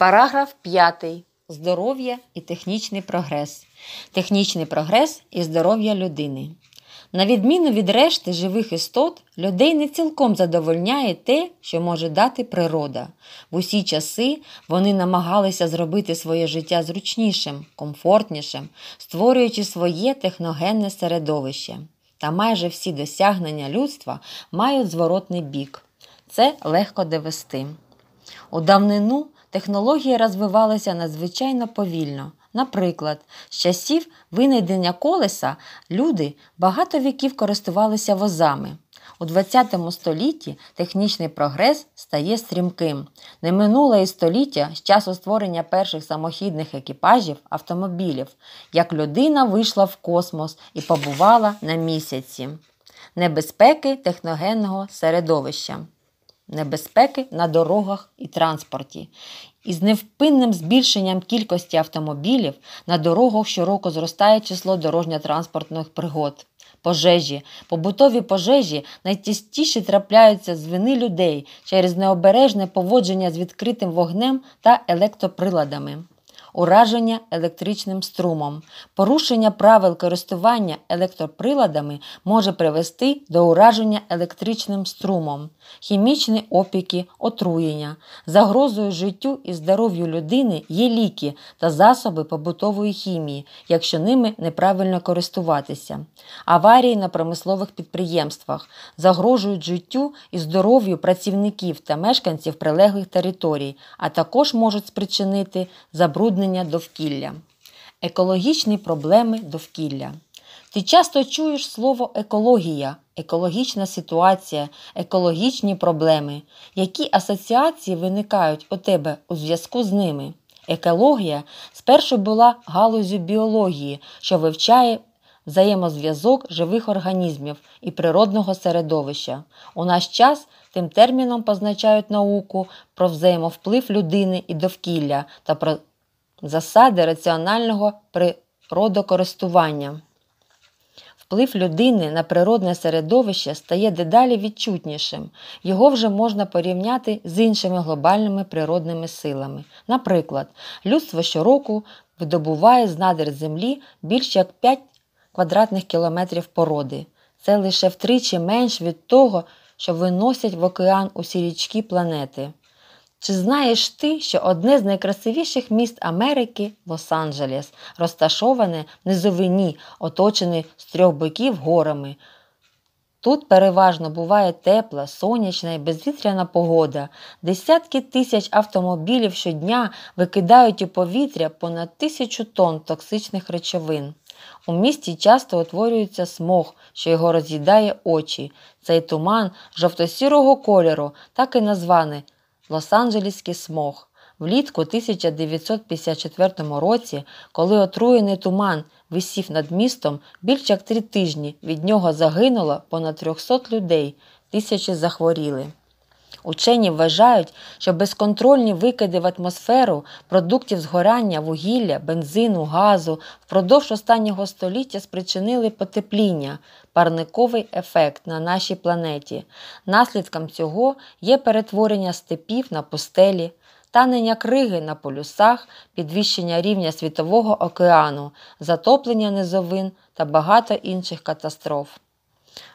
Параграф 5. Здоров'я і технічний прогрес. Технічний прогрес і здоров'я людини. На відміну від решти живих істот, людей не цілком задовольняє те, що може дати природа. В усі часи вони намагалися зробити своє життя зручнішим, комфортнішим, створюючи своє техногенне середовище. Та майже всі досягнення людства мають зворотний бік. Це легко довести. У давнину технології розвивалися надзвичайно повільно. Наприклад, з часів винайдення колеса люди багато віків користувалися возами. У ХХ столітті технічний прогрес стає стрімким. Не минуле і століття з часу створення перших самохідних екіпажів автомобілів, як людина вийшла в космос і побувала на місяці, небезпеки техногенного середовища небезпеки на дорогах і транспорті. Із невпинним збільшенням кількості автомобілів на дорогах щороку зростає число дорожньо-транспортних пригод. Пожежі, побутові пожежі найчастіше трапляються з вини людей через необережне поводження з відкритим вогнем та електроприладами ураження електричним струмом. Порушення правил користування електроприладами може привести до ураження електричним струмом, хімічні опіки, отруєння, загрозою життю і здоров'ю людини є ліки та засоби побутової хімії, якщо ними неправильно користуватися, аварії на промислових підприємствах загрожують життю і здоров'ю працівників та мешканців прилеглих територій, а також можуть спричинити забруднення забруднення довкілля, екологічні проблеми довкілля. Ти часто чуєш слово екологія, екологічна ситуація, екологічні проблеми. Які асоціації виникають у тебе у зв'язку з ними? Екологія спершу була галузю біології, що вивчає взаємозв'язок живих організмів і природного середовища. У наш час тим терміном позначають науку про взаємовплив людини і довкілля та про засади раціонального природокористування. Вплив людини на природне середовище стає дедалі відчутнішим, його вже можна порівняти з іншими глобальними природними силами. Наприклад, людство щороку видобуває з надр землі більш як 5 квадратних кілометрів породи. Це лише втричі менш від того, що виносять в океан усі річки планети. Чи знаєш ти, що одне з найкрасивіших міст Америки Лос-Анджелес, розташоване в низовині, оточене з трьох боків горами? Тут переважно буває тепла, сонячна і безвітряна погода. Десятки тисяч автомобілів щодня викидають у повітря понад тисячу тонн токсичних речовин. У місті часто утворюється смог, що його роз'їдає очі. Цей туман жовто-сірого кольору, так і названий Лос-Анджелеський смог. Влітку 1954 році, коли отруєний туман висів над містом, більше як три тижні від нього загинуло понад 300 людей, тисячі захворіли. Учені вважають, що безконтрольні викиди в атмосферу продуктів згорання, вугілля, бензину, газу впродовж останнього століття спричинили потепління, парниковий ефект на нашій планеті. Наслідком цього є перетворення степів на пустелі. Танення криги на полюсах, підвищення рівня Світового океану, затоплення низовин та багато інших катастроф.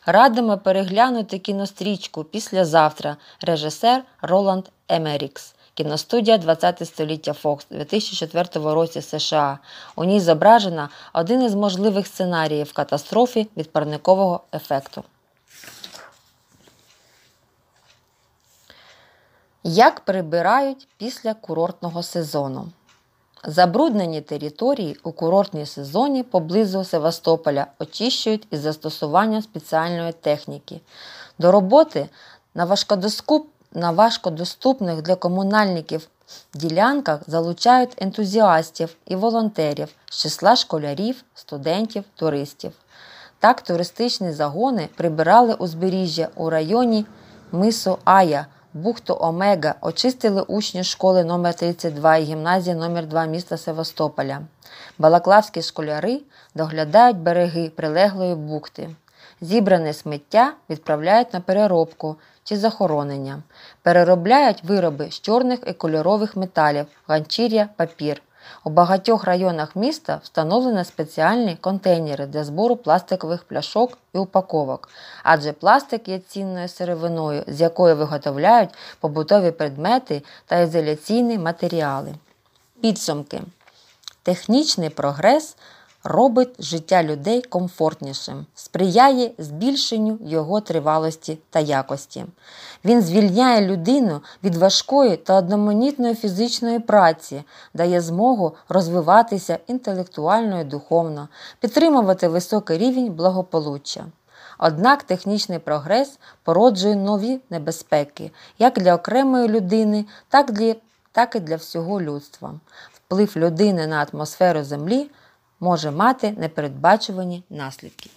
Радимо переглянути кінострічку післязавтра режисер Роланд Емерікс, кіностудія 20 століття Фокс 2004 році США. У ній зображена один із можливих сценаріїв катастрофі від парникового ефекту. Як прибирають після курортного сезону? Забруднені території у курортній сезоні поблизу Севастополя очищують із застосуванням спеціальної техніки. До роботи на важкодоступних для комунальників ділянках залучають ентузіастів і волонтерів з числа школярів, студентів, туристів. Так туристичні загони прибирали узбережжя у районі Мису Ая бухту Омега очистили учні школи номер 32 і гімназії номер 2 міста Севастополя. Балаклавські школяри доглядають береги прилеглої бухти. Зібране сміття відправляють на переробку чи захоронення, переробляють вироби з чорних і кольорових металів, ганчір'я, папір. У багатьох районах міста встановлені спеціальні контейнери для збору пластикових пляшок і упаковок, адже пластик є цінною сировиною, з якої виготовляють побутові предмети та ізоляційні матеріали. Підсумки. Технічний прогрес робить життя людей комфортнішим, сприяє збільшенню його тривалості та якості. Він звільняє людину від важкої та одноманітної фізичної праці, дає змогу розвиватися інтелектуально і духовно, підтримувати високий рівень благополуччя. Однак технічний прогрес породжує нові небезпеки як для окремої людини, так, для, так і для всього людства. Вплив людини на атмосферу Землі може мати непередбачувані наслідки.